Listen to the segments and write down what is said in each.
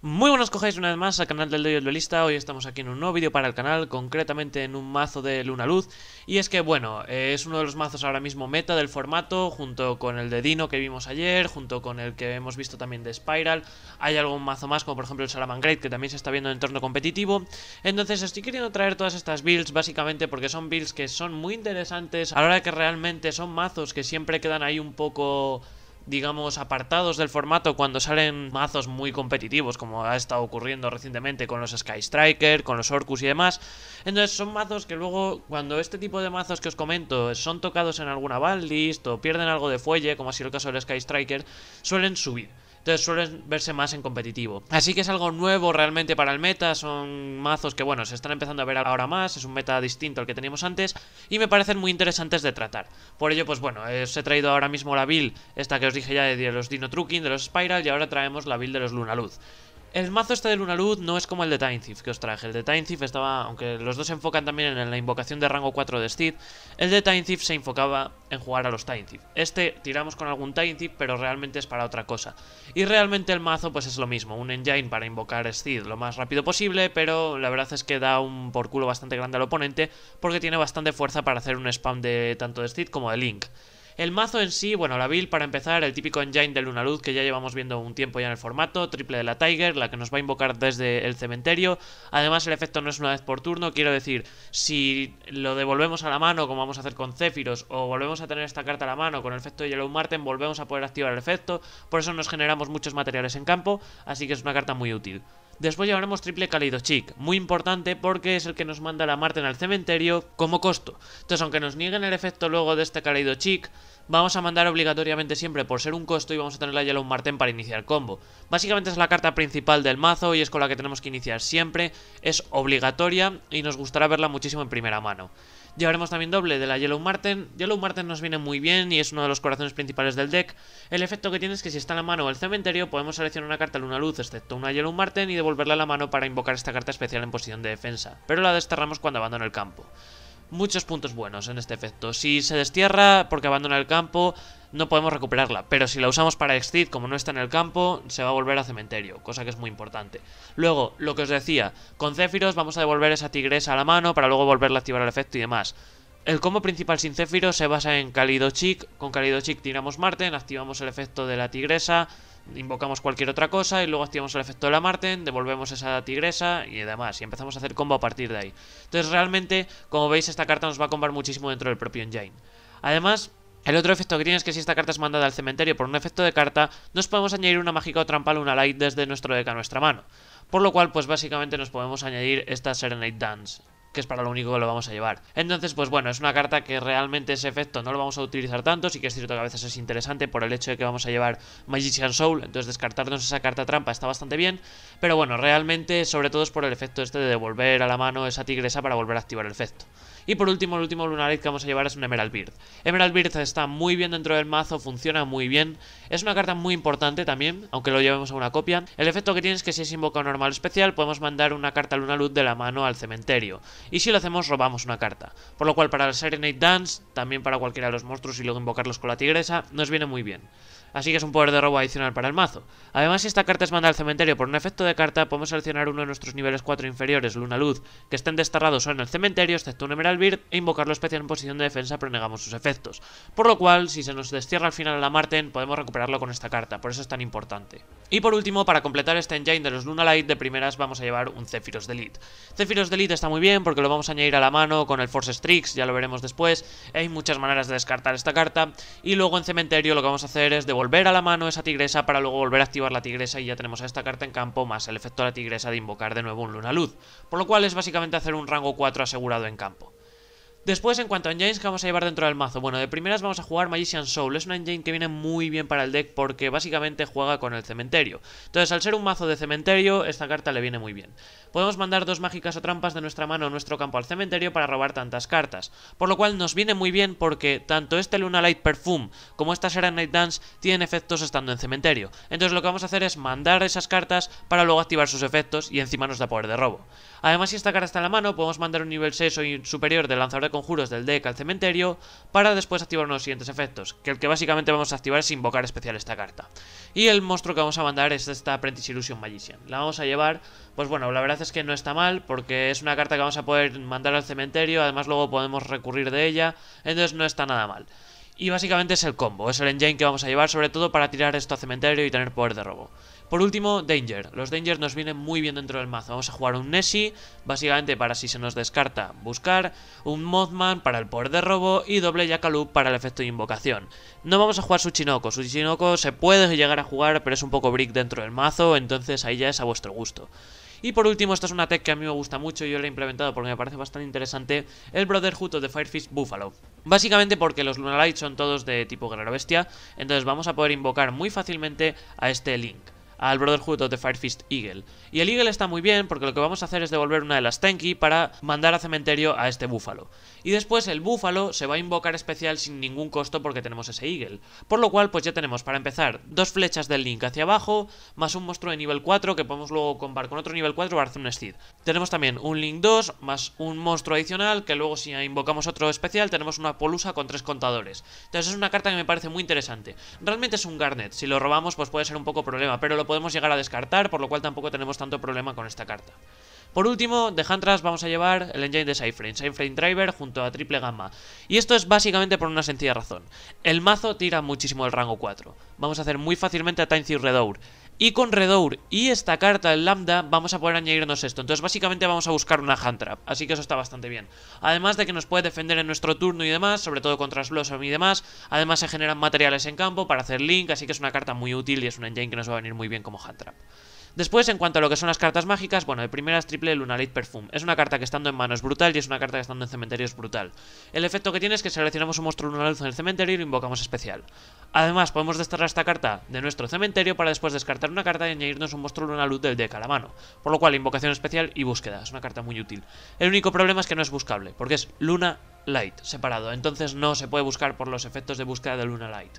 Muy buenos cogéis una vez más al canal del el Duelista, hoy estamos aquí en un nuevo vídeo para el canal, concretamente en un mazo de Luna Luz Y es que bueno, eh, es uno de los mazos ahora mismo meta del formato, junto con el de Dino que vimos ayer, junto con el que hemos visto también de Spiral Hay algún mazo más, como por ejemplo el Great que también se está viendo en entorno competitivo Entonces estoy queriendo traer todas estas builds básicamente porque son builds que son muy interesantes A la hora que realmente son mazos que siempre quedan ahí un poco digamos, apartados del formato cuando salen mazos muy competitivos, como ha estado ocurriendo recientemente con los Sky Striker, con los Orcus y demás. Entonces, son mazos que luego, cuando este tipo de mazos que os comento son tocados en alguna list o pierden algo de fuelle, como ha sido el caso del Sky Striker, suelen subir. Entonces suelen verse más en competitivo. Así que es algo nuevo realmente para el meta. Son mazos que, bueno, se están empezando a ver ahora más. Es un meta distinto al que teníamos antes. Y me parecen muy interesantes de tratar. Por ello, pues bueno, eh, os he traído ahora mismo la build, esta que os dije ya de los Dino Trucking, de los Spiral. Y ahora traemos la build de los Lunaluz. El mazo este de Lunalud no es como el de Time Thief que os traje. El de Time Thief estaba, aunque los dos se enfocan también en la invocación de rango 4 de Steed, el de Time Thief se enfocaba en jugar a los Time Thief. Este tiramos con algún Time Thief, pero realmente es para otra cosa. Y realmente el mazo pues es lo mismo, un engine para invocar Steed lo más rápido posible, pero la verdad es que da un por culo bastante grande al oponente porque tiene bastante fuerza para hacer un spam de tanto de Steed como de Link. El mazo en sí, bueno, la build para empezar, el típico engine de Luna Luz que ya llevamos viendo un tiempo ya en el formato, triple de la Tiger, la que nos va a invocar desde el cementerio. Además el efecto no es una vez por turno, quiero decir, si lo devolvemos a la mano como vamos a hacer con Zephyros o volvemos a tener esta carta a la mano con el efecto de Yellow Marten, volvemos a poder activar el efecto, por eso nos generamos muchos materiales en campo, así que es una carta muy útil. Después llevaremos triple cálido chic, muy importante porque es el que nos manda la Marten al cementerio como costo. Entonces, aunque nos nieguen el efecto luego de este cálido chic, vamos a mandar obligatoriamente siempre por ser un costo y vamos a tener la Yellow Marten para iniciar combo. Básicamente es la carta principal del mazo y es con la que tenemos que iniciar siempre, es obligatoria y nos gustará verla muchísimo en primera mano. Llevaremos también doble de la Yellow Marten. Yellow Marten nos viene muy bien y es uno de los corazones principales del deck. El efecto que tiene es que si está en la mano o el cementerio, podemos seleccionar una carta Luna Luz, excepto una Yellow Marten, y devolverla a la mano para invocar esta carta especial en posición de defensa, pero la desterramos cuando abandona el campo muchos puntos buenos en este efecto. Si se destierra porque abandona el campo, no podemos recuperarla, pero si la usamos para Exceed, como no está en el campo, se va a volver a cementerio, cosa que es muy importante. Luego, lo que os decía, con Céfiros vamos a devolver esa tigresa a la mano para luego volverla a activar el efecto y demás. El combo principal sin Céfiros se basa en Chic. con Chic tiramos Marten, activamos el efecto de la tigresa, invocamos cualquier otra cosa y luego activamos el efecto de la Marten, devolvemos esa tigresa y demás, y empezamos a hacer combo a partir de ahí. Entonces realmente, como veis, esta carta nos va a combar muchísimo dentro del propio engine. Además, el otro efecto green es que si esta carta es mandada al cementerio por un efecto de carta, nos podemos añadir una mágica o trampa luna light desde nuestro deck a nuestra mano. Por lo cual, pues básicamente nos podemos añadir esta Serenade Dance que es para lo único que lo vamos a llevar. Entonces, pues bueno, es una carta que realmente ese efecto no lo vamos a utilizar tanto, sí que es cierto que a veces es interesante por el hecho de que vamos a llevar Magician Soul, entonces descartarnos esa carta trampa está bastante bien, pero bueno, realmente sobre todo es por el efecto este de devolver a la mano esa tigresa para volver a activar el efecto. Y por último, el último Lunarite que vamos a llevar es un Emerald Beard. Emerald Beard está muy bien dentro del mazo, funciona muy bien. Es una carta muy importante también, aunque lo llevemos a una copia. El efecto que tiene es que si es invocado normal especial, podemos mandar una carta Luna Luz de la mano al cementerio y si lo hacemos robamos una carta. Por lo cual para el Serenade Dance, también para cualquiera de los monstruos y luego invocarlos con la tigresa, nos viene muy bien así que es un poder de robo adicional para el mazo. Además, si esta carta es manda al cementerio por un efecto de carta, podemos seleccionar uno de nuestros niveles 4 inferiores, Luna Luz, que estén desterrados o en el cementerio, excepto un Emerald Beard, e invocarlo especial en posición de defensa, pero negamos sus efectos. Por lo cual, si se nos destierra al final a la Marten, podemos recuperarlo con esta carta, por eso es tan importante. Y por último, para completar este engine de los Luna Light, de primeras vamos a llevar un Zephyros Delete. Zephyros Delete está muy bien porque lo vamos a añadir a la mano con el Force Strix, ya lo veremos después, hay muchas maneras de descartar esta carta, y luego en cementerio lo que vamos a hacer es devolver volver a la mano esa tigresa para luego volver a activar la tigresa y ya tenemos a esta carta en campo más el efecto de la tigresa de invocar de nuevo un luna luz, por lo cual es básicamente hacer un rango 4 asegurado en campo. Después, en cuanto a engines que vamos a llevar dentro del mazo, bueno, de primeras vamos a jugar Magician Soul. Es una engine que viene muy bien para el deck porque básicamente juega con el cementerio. Entonces, al ser un mazo de cementerio, esta carta le viene muy bien. Podemos mandar dos mágicas o trampas de nuestra mano a nuestro campo al cementerio para robar tantas cartas. Por lo cual nos viene muy bien porque tanto este Luna Light Perfume como esta Serenite Dance tienen efectos estando en cementerio. Entonces lo que vamos a hacer es mandar esas cartas para luego activar sus efectos y encima nos da poder de robo. Además si esta carta está en la mano podemos mandar un nivel 6 o superior de lanzador de conjuros del deck al cementerio para después activar unos siguientes efectos, que el que básicamente vamos a activar es invocar especial esta carta. Y el monstruo que vamos a mandar es esta Apprentice Illusion Magician. La vamos a llevar, pues bueno, la verdad es que no está mal porque es una carta que vamos a poder mandar al cementerio, además luego podemos recurrir de ella, entonces no está nada mal. Y básicamente es el combo, es el engine que vamos a llevar sobre todo para tirar esto al cementerio y tener poder de robo. Por último, Danger. Los Danger nos vienen muy bien dentro del mazo. Vamos a jugar un Nessie, básicamente para si se nos descarta buscar, un Mothman para el poder de robo y doble Yakalu para el efecto de invocación. No vamos a jugar su Chinoco. Su Chinoco se puede llegar a jugar, pero es un poco brick dentro del mazo, entonces ahí ya es a vuestro gusto. Y por último, esta es una tech que a mí me gusta mucho y yo la he implementado porque me parece bastante interesante, el Brotherhood of the Firefish Buffalo. Básicamente porque los Lunalites son todos de tipo guerrero bestia, entonces vamos a poder invocar muy fácilmente a este Link al Brotherhood of the Firefist Eagle. Y el Eagle está muy bien porque lo que vamos a hacer es devolver una de las Tenki para mandar a cementerio a este búfalo. Y después el búfalo se va a invocar especial sin ningún costo porque tenemos ese Eagle. Por lo cual pues ya tenemos para empezar dos flechas del Link hacia abajo, más un monstruo de nivel 4 que podemos luego comparar con otro nivel 4 para hacer un Steed. Tenemos también un Link 2 más un monstruo adicional que luego si invocamos otro especial tenemos una Polusa con tres contadores. Entonces es una carta que me parece muy interesante. Realmente es un Garnet, si lo robamos pues puede ser un poco problema, pero lo podemos llegar a descartar, por lo cual tampoco tenemos tanto problema con esta carta. Por último, de Huntress vamos a llevar el engine de Sideframe, Sideframe Driver junto a triple gamma. Y esto es básicamente por una sencilla razón. El mazo tira muchísimo el rango 4. Vamos a hacer muy fácilmente a Time Redour. Y con Redour y esta carta el Lambda vamos a poder añadirnos esto. Entonces básicamente vamos a buscar una hand trap, así que eso está bastante bien. Además de que nos puede defender en nuestro turno y demás, sobre todo contra Blossom y demás. Además se generan materiales en campo para hacer Link, así que es una carta muy útil y es un engine que nos va a venir muy bien como hand trap. Después, en cuanto a lo que son las cartas mágicas, bueno, de primera es triple Light Perfume. Es una carta que estando en mano es brutal y es una carta que estando en cementerio es brutal. El efecto que tiene es que seleccionamos un monstruo Luz en el cementerio y lo invocamos especial. Además, podemos desterrar esta carta de nuestro cementerio para después descartar una carta y añadirnos un monstruo Luna Luz del deck a la mano. Por lo cual, invocación especial y búsqueda. Es una carta muy útil. El único problema es que no es buscable, porque es Luna Light separado. Entonces no se puede buscar por los efectos de búsqueda de Luna Light.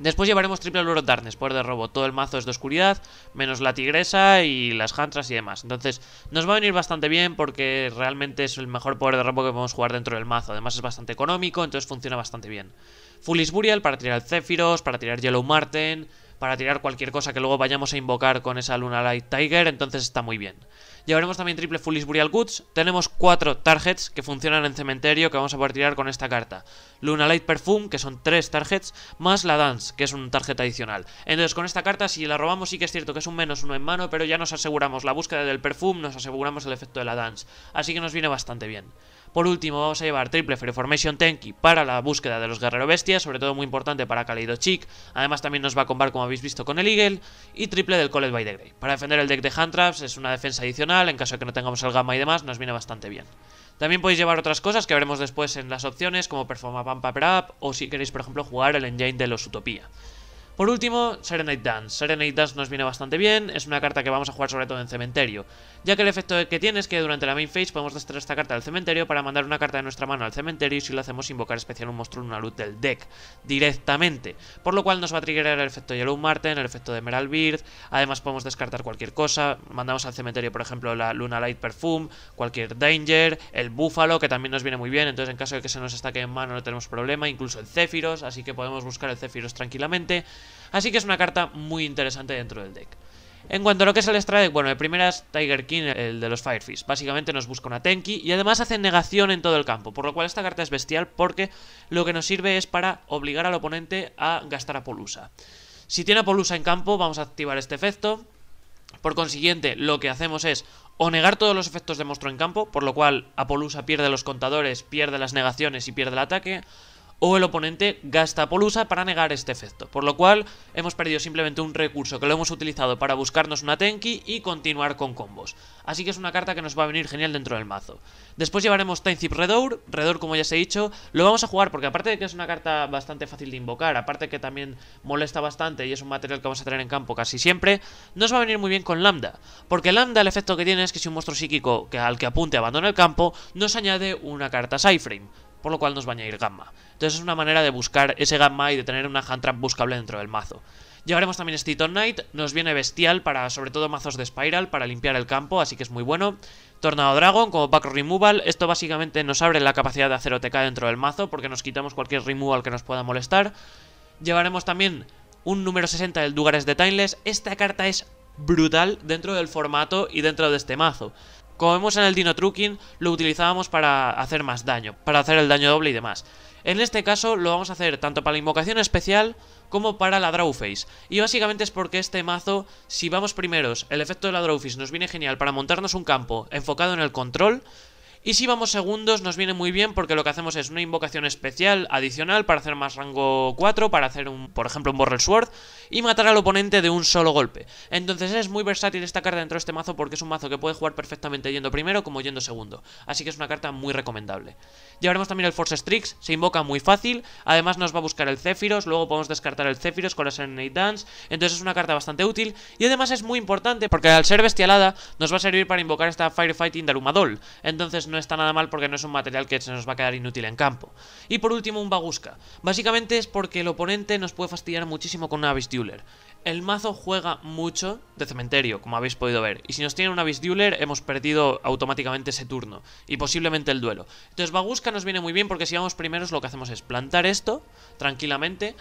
Después llevaremos triple Blood poder de robo. Todo el mazo es de oscuridad, menos la tigresa y las hantras y demás. Entonces, nos va a venir bastante bien porque realmente es el mejor poder de robo que podemos jugar dentro del mazo. Además, es bastante económico, entonces funciona bastante bien. Full Burial para tirar Zephyros, para tirar Yellow Marten, para tirar cualquier cosa que luego vayamos a invocar con esa Luna Light Tiger, entonces está muy bien. Llevaremos también triple Foolish Burial Goods. Tenemos cuatro targets que funcionan en cementerio que vamos a poder tirar con esta carta. Luna Light Perfume, que son tres targets, más la Dance, que es un target adicional. Entonces con esta carta si la robamos sí que es cierto que es un menos uno en mano, pero ya nos aseguramos la búsqueda del perfume, nos aseguramos el efecto de la Dance. Así que nos viene bastante bien. Por último, vamos a llevar triple Fairy Formation Tenki para la búsqueda de los Guerrero Bestias, sobre todo muy importante para Kaleido Chic. Además, también nos va a combar, como habéis visto, con el Eagle. Y triple del college by the Grey. Para defender el deck de Hand Traps es una defensa adicional. En caso de que no tengamos el Gamma y demás, nos viene bastante bien. También podéis llevar otras cosas que veremos después en las opciones, como Performa Pampa Up, o si queréis, por ejemplo, jugar el Engine de los Utopía. Por último, Serenade Dance. Serenade Dance nos viene bastante bien, es una carta que vamos a jugar sobre todo en cementerio, ya que el efecto que tiene es que durante la main phase podemos destruir esta carta al cementerio para mandar una carta de nuestra mano al cementerio y si lo hacemos invocar especial un monstruo en una luz del deck directamente, por lo cual nos va a triggerar el efecto Yellow Marten, el efecto de Emerald Beard, además podemos descartar cualquier cosa, mandamos al cementerio por ejemplo la Luna Light Perfume, cualquier Danger, el Búfalo que también nos viene muy bien, entonces en caso de que se nos estaque en mano no tenemos problema, incluso el Céfiros, así que podemos buscar el Céfiros tranquilamente Así que es una carta muy interesante dentro del deck. En cuanto a lo que se les trae, bueno, de primera es Tiger King, el de los Firefish. Básicamente nos busca una Tenki y además hace negación en todo el campo, por lo cual esta carta es bestial porque lo que nos sirve es para obligar al oponente a gastar a Polusa. Si tiene a Polusa en campo, vamos a activar este efecto. Por consiguiente, lo que hacemos es o negar todos los efectos de monstruo en campo, por lo cual Apolusa pierde los contadores, pierde las negaciones y pierde el ataque, o el oponente gasta Polusa para negar este efecto. Por lo cual hemos perdido simplemente un recurso que lo hemos utilizado para buscarnos una Tenki y continuar con combos. Así que es una carta que nos va a venir genial dentro del mazo. Después llevaremos Zip Redour. Redour, como ya se he dicho, lo vamos a jugar porque aparte de que es una carta bastante fácil de invocar, aparte que también molesta bastante y es un material que vamos a tener en campo casi siempre, nos va a venir muy bien con Lambda. Porque Lambda el efecto que tiene es que si un monstruo psíquico al que apunte abandona el campo, nos añade una carta Cyframe por lo cual nos va a añadir gamma. Entonces es una manera de buscar ese gamma y de tener una hand trap buscable dentro del mazo. Llevaremos también Steeton Knight, nos viene bestial para sobre todo mazos de Spiral, para limpiar el campo, así que es muy bueno. Tornado Dragon como back removal, esto básicamente nos abre la capacidad de hacer OTK dentro del mazo porque nos quitamos cualquier removal que nos pueda molestar. Llevaremos también un número 60 del Dugares de Timeless, esta carta es brutal dentro del formato y dentro de este mazo. Como vemos en el Dino Trucking, lo utilizábamos para hacer más daño, para hacer el daño doble y demás. En este caso lo vamos a hacer tanto para la invocación especial como para la Drawface. Y básicamente es porque este mazo, si vamos primeros, el efecto de la Drawface nos viene genial para montarnos un campo enfocado en el control. Y si vamos segundos nos viene muy bien porque lo que hacemos es una invocación especial adicional para hacer más rango 4, para hacer un, por ejemplo un Borrel Sword y matar al oponente de un solo golpe. Entonces es muy versátil esta carta dentro de este mazo porque es un mazo que puede jugar perfectamente yendo primero como yendo segundo. Así que es una carta muy recomendable. Llevaremos también el Force Strix, se invoca muy fácil, además nos va a buscar el Zephyros, luego podemos descartar el Zephyros con la Serenade Dance, entonces es una carta bastante útil y además es muy importante porque al ser bestialada nos va a servir para invocar esta Firefighting Darumadol. Entonces no está nada mal porque no es un material que se nos va a quedar inútil en campo. Y por último, un Baguska. Básicamente es porque el oponente nos puede fastidiar muchísimo con un Abyss Dueler. El mazo juega mucho de cementerio, como habéis podido ver, y si nos tiene un Abyss Dueler hemos perdido automáticamente ese turno, y posiblemente el duelo. Entonces Baguska nos viene muy bien porque si vamos primeros lo que hacemos es plantar esto, tranquilamente,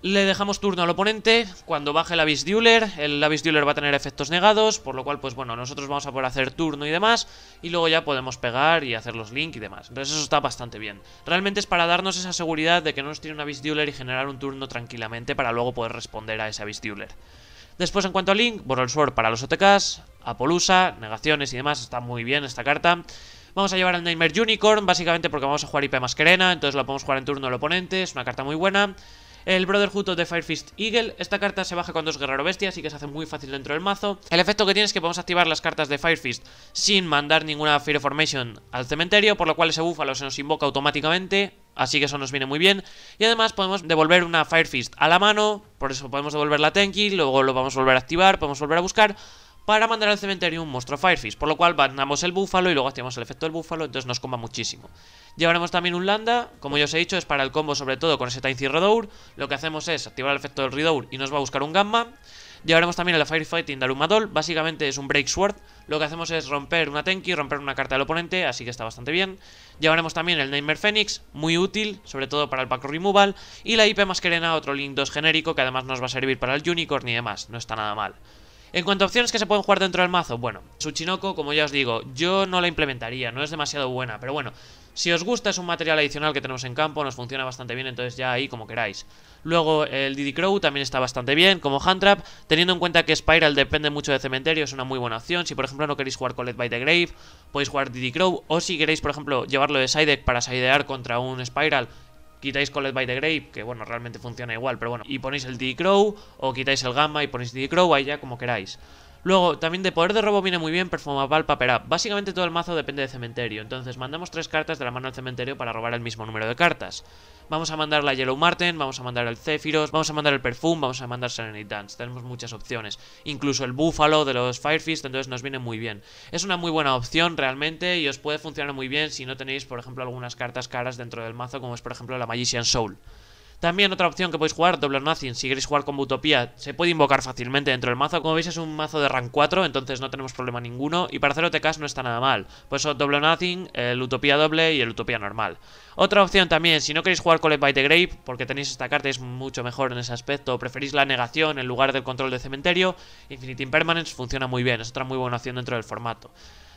le dejamos turno al oponente, cuando baje el Abyss Dueler, el Abyss Dueler va a tener efectos negados, por lo cual, pues bueno, nosotros vamos a poder hacer turno y demás, y luego ya podemos pegar y hacer los Link y demás. Entonces eso está bastante bien. Realmente es para darnos esa seguridad de que no nos tiene un Abyss Dueler y generar un turno tranquilamente para luego poder responder a ese Abyss Dueler. Después, en cuanto a Link, Borrel Sword para los OTKs, Apolusa, negaciones y demás, está muy bien esta carta. Vamos a llevar al Nightmare Unicorn, básicamente porque vamos a jugar IP Masquerena, entonces lo podemos jugar en turno al oponente, es una carta muy buena. El Brotherhood of the Firefist Eagle, esta carta se baja con dos guerrero bestias y que se hace muy fácil dentro del mazo. El efecto que tiene es que podemos activar las cartas de Firefist sin mandar ninguna Fire Formation al cementerio, por lo cual ese búfalo se nos invoca automáticamente así que eso nos viene muy bien. Y además podemos devolver una Fire Fist a la mano, por eso podemos devolver la Tenki, luego lo vamos a volver a activar, podemos volver a buscar para mandar al cementerio un monstruo Firefish, por lo cual batnamos el búfalo y luego activamos el efecto del búfalo, entonces nos coma muchísimo. Llevaremos también un landa, como ya os he dicho, es para el combo sobre todo con ese y Redour, lo que hacemos es activar el efecto del Redour y nos va a buscar un gamma. Llevaremos también el Firefighting Darumadol, básicamente es un Break Sword, lo que hacemos es romper una Tenki, romper una carta del oponente, así que está bastante bien. Llevaremos también el Nightmare Phoenix, muy útil, sobre todo para el Pack Removal, y la IP Masquerena, otro Link 2 genérico que además nos va a servir para el Unicorn y demás, no está nada mal. En cuanto a opciones que se pueden jugar dentro del mazo, bueno, Suchinoko, como ya os digo, yo no la implementaría, no es demasiado buena, pero bueno, si os gusta es un material adicional que tenemos en campo, nos funciona bastante bien, entonces ya ahí como queráis. Luego el Diddy Crow también está bastante bien, como trap, teniendo en cuenta que Spiral depende mucho de cementerio, es una muy buena opción. Si por ejemplo no queréis jugar Colette by the Grave, podéis jugar Diddy Crow, o si queréis por ejemplo llevarlo de side deck para sidear contra un Spiral, quitáis Collet by the Grave, que bueno, realmente funciona igual, pero bueno, y ponéis el D-Crow, o quitáis el Gamma y ponéis D-Crow, ahí ya como queráis. Luego, también de poder de robo viene muy bien Perfumapal Up. Básicamente todo el mazo depende de cementerio, entonces mandamos tres cartas de la mano al cementerio para robar el mismo número de cartas. Vamos a mandar la Yellow Marten, vamos a mandar el Zephyros, vamos a mandar el Perfume, vamos a mandar Serenity Dance. Tenemos muchas opciones. Incluso el Búfalo de los Firefist, entonces nos viene muy bien. Es una muy buena opción realmente y os puede funcionar muy bien si no tenéis, por ejemplo, algunas cartas caras dentro del mazo, como es por ejemplo la Magician Soul. También otra opción que podéis jugar, Double Nothing, si queréis jugar con Utopía, se puede invocar fácilmente dentro del mazo. Como veis es un mazo de rank 4, entonces no tenemos problema ninguno. Y para hacer OTKs no está nada mal. Por eso Double Nothing, el Utopía doble y el Utopía normal. Otra opción también, si no queréis jugar con by the Grave, porque tenéis esta carta y es mucho mejor en ese aspecto, o preferís la negación en lugar del control de cementerio, Infinity Impermanence funciona muy bien, es otra muy buena opción dentro del formato.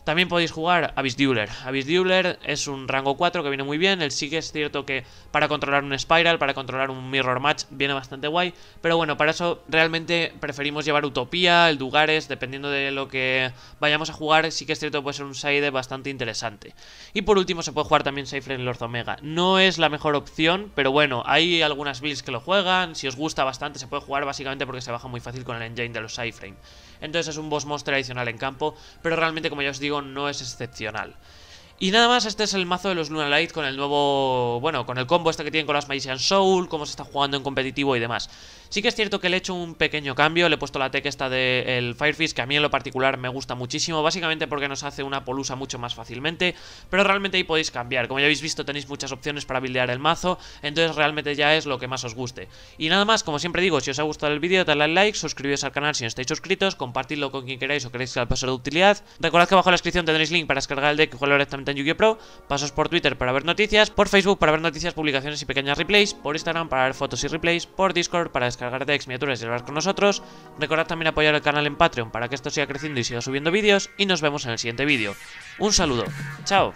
También podéis jugar Abyss Dueler. Abyss Dueler es un rango 4 que viene muy bien. El sí que es cierto que para controlar un Spiral, para controlar un Mirror Match, viene bastante guay. Pero bueno, para eso realmente preferimos llevar Utopía, el Dugares, dependiendo de lo que vayamos a jugar. Sí que es cierto que puede ser un side bastante interesante. Y por último se puede jugar también Safe en Lord Omega. No es la mejor opción, pero bueno, hay algunas builds que lo juegan. Si os gusta bastante se puede jugar básicamente porque se baja muy fácil con el engine de los Side-Frame entonces es un boss monster adicional en campo, pero realmente como ya os digo no es excepcional. Y nada más, este es el mazo de los Luna Light con el nuevo... Bueno, con el combo este que tienen con las Magician Soul, cómo se está jugando en competitivo y demás. Sí que es cierto que le he hecho un pequeño cambio, le he puesto la tech esta del Firefist Firefish, que a mí en lo particular me gusta muchísimo, básicamente porque nos hace una polusa mucho más fácilmente, pero realmente ahí podéis cambiar. Como ya habéis visto, tenéis muchas opciones para buildear el mazo, entonces realmente ya es lo que más os guste. Y nada más, como siempre digo, si os ha gustado el vídeo, dadle al like, suscribíos al canal si no estáis suscritos, compartidlo con quien queráis o queréis que al paso de utilidad. Recordad que abajo en la descripción tendréis link para descargar el deck y jugarlo directamente en Yu-Gi-Oh! Pro, pasos por Twitter para ver noticias, por Facebook para ver noticias, publicaciones y pequeñas replays, por Instagram para ver fotos y replays, por Discord para descargar de exmiaturas y hablar con nosotros. Recordad también apoyar el canal en Patreon para que esto siga creciendo y siga subiendo vídeos. Y nos vemos en el siguiente vídeo. Un saludo. Chao.